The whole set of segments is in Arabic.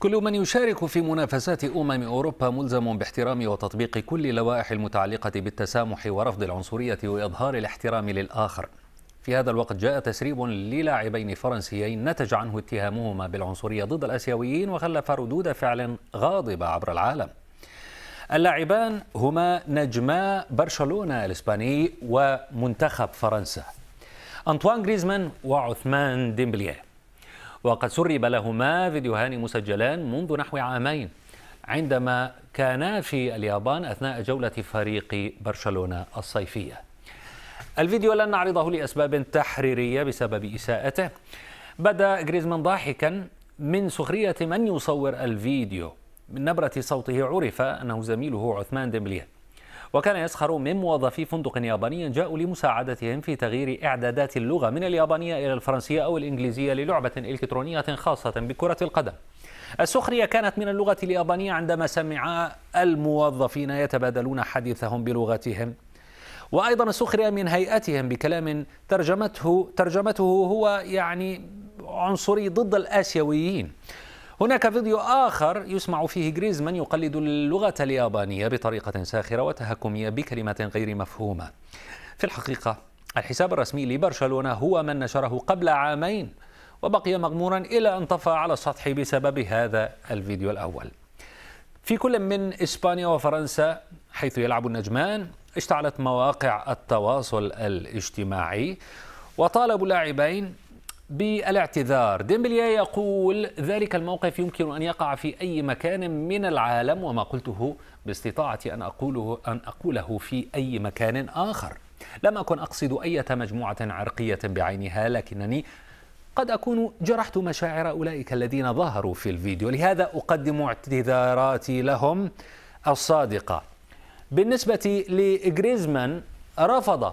كل من يشارك في منافسات أمم أوروبا ملزم باحترام وتطبيق كل اللوائح المتعلقة بالتسامح ورفض العنصرية وإظهار الاحترام للآخر في هذا الوقت جاء تسريب للاعبين فرنسيين نتج عنه اتهامهما بالعنصرية ضد الآسيويين وخلف ردود فعل غاضبة عبر العالم اللاعبان هما نجما برشلونة الإسباني ومنتخب فرنسا أنطوان غريزمان وعثمان ديمبليه وقد سرب لهما فيديوهان مسجلان منذ نحو عامين عندما كانا في اليابان أثناء جولة فريق برشلونة الصيفية الفيديو لن نعرضه لأسباب تحريرية بسبب إساءته بدا جريزمان ضاحكا من سخرية من يصور الفيديو من نبرة صوته عرف أنه زميله عثمان ديمبليه وكان يسخر من موظفي فندق ياباني جاءوا لمساعدتهم في تغيير إعدادات اللغة من اليابانية إلى الفرنسية أو الإنجليزية للعبة إلكترونية خاصة بكرة القدم السخرية كانت من اللغة اليابانية عندما سمع الموظفين يتبادلون حديثهم بلغتهم وأيضا السخرية من هيئتهم بكلام ترجمته ترجمته هو يعني عنصري ضد الآسيويين هناك فيديو آخر يسمع فيه جريزمان يقلد اللغة اليابانية بطريقة ساخرة وتهكمية بكلمات غير مفهومة في الحقيقة الحساب الرسمي لبرشلونة هو من نشره قبل عامين وبقي مغمورا إلى أن طفى على السطح بسبب هذا الفيديو الأول في كل من إسبانيا وفرنسا حيث يلعب النجمان اشتعلت مواقع التواصل الاجتماعي وطالب اللاعبين بالاعتذار ديمبليا يقول ذلك الموقف يمكن أن يقع في أي مكان من العالم وما قلته باستطاعتي أن أقوله, أن أقوله في أي مكان آخر لم أكن أقصد أي مجموعة عرقية بعينها لكنني قد أكون جرحت مشاعر أولئك الذين ظهروا في الفيديو لهذا أقدم اعتذاراتي لهم الصادقة بالنسبة لجريزمان رفض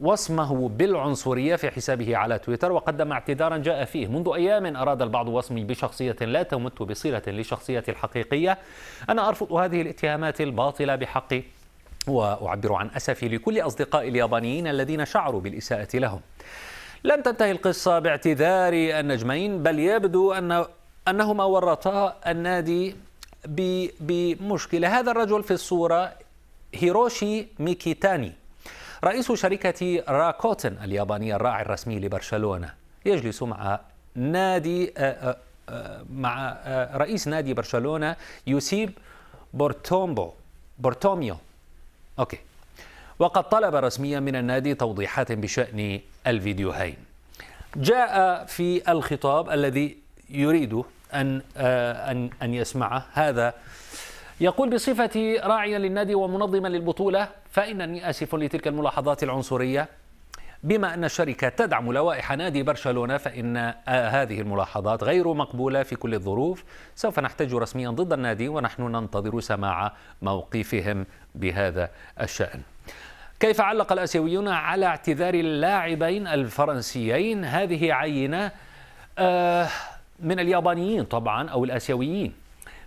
وصمه بالعنصرية في حسابه على تويتر وقدم اعتذارا جاء فيه منذ أيام أراد البعض وصمي بشخصية لا تمت بصلة لشخصيتي الحقيقية أنا أرفض هذه الاتهامات الباطلة بحقي وأعبر عن أسفي لكل أصدقائي اليابانيين الذين شعروا بالإساءة لهم لم تنتهي القصة باعتذار النجمين بل يبدو أن أنهما ورطا النادي بمشكلة هذا الرجل في الصورة هيروشي ميكيتاني رئيس شركة راكوتن اليابانية الراعي الرسمي لبرشلونة يجلس مع نادي آه، آه، آه، مع رئيس نادي برشلونة يسيب بورتومبو بورتوميو أوكي وقد طلب رسميا من النادي توضيحات بشأن الفيديوهين جاء في الخطاب الذي يريد أن أن أن يسمعه هذا يقول بصفتي راعيا للنادي ومنظما للبطولة فإنني آسف لتلك الملاحظات العنصرية بما أن الشركة تدعم لوائح نادي برشلونة فإن آه، هذه الملاحظات غير مقبولة في كل الظروف سوف نحتج رسميا ضد النادي ونحن ننتظر سماع موقفهم بهذا الشأن كيف علق الآسيويون على اعتذار اللاعبين الفرنسيين هذه عينة آه، من اليابانيين طبعا أو الآسيويين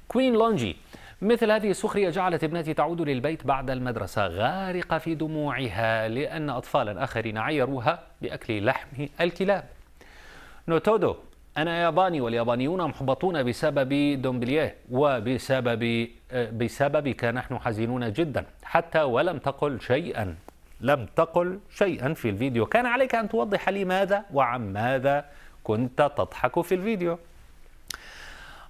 كوين لونجي مثل هذه السخرية جعلت ابنتي تعود للبيت بعد المدرسة غارقة في دموعها لأن أطفالا آخرين عيروها بأكل لحم الكلاب نوتودو أنا ياباني واليابانيون محبطون بسبب دومبليه وبسبب آه، بسببك نحن حزينون جدا حتى ولم تقل شيئا لم تقل شيئا في الفيديو كان عليك أن توضح لي ماذا وعن ماذا كنت تضحك في الفيديو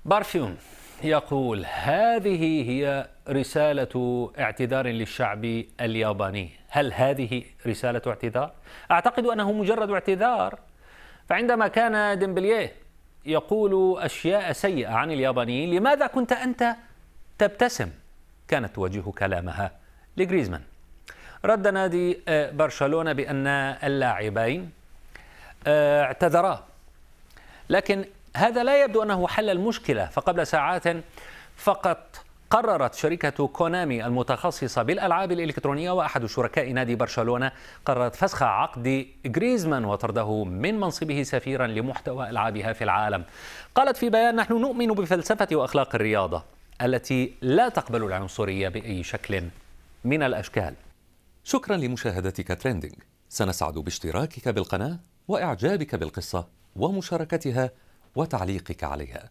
بارفيوم يقول هذه هي رسالة اعتذار للشعب الياباني هل هذه رسالة اعتذار؟ أعتقد أنه مجرد اعتذار فعندما كان ديمبلييه يقول أشياء سيئة عن اليابانيين لماذا كنت أنت تبتسم؟ كانت توجه كلامها لجريزمان رد نادي آه، برشلونة بأن اللاعبين آه، اعتذرا لكن هذا لا يبدو أنه حل المشكلة فقبل ساعات فقط قررت شركة كونامي المتخصصة بالألعاب الإلكترونية وأحد شركاء نادي برشلونة قررت فسخ عقد جريزمان وطرده من منصبه سفيرا لمحتوى ألعابها في العالم قالت في بيان نحن نؤمن بفلسفة وأخلاق الرياضة التي لا تقبل العنصرية بأي شكل من الأشكال شكرا لمشاهدتك تريندينج سنسعد باشتراكك بالقناة وإعجابك بالقصة ومشاركتها وتعليقك عليها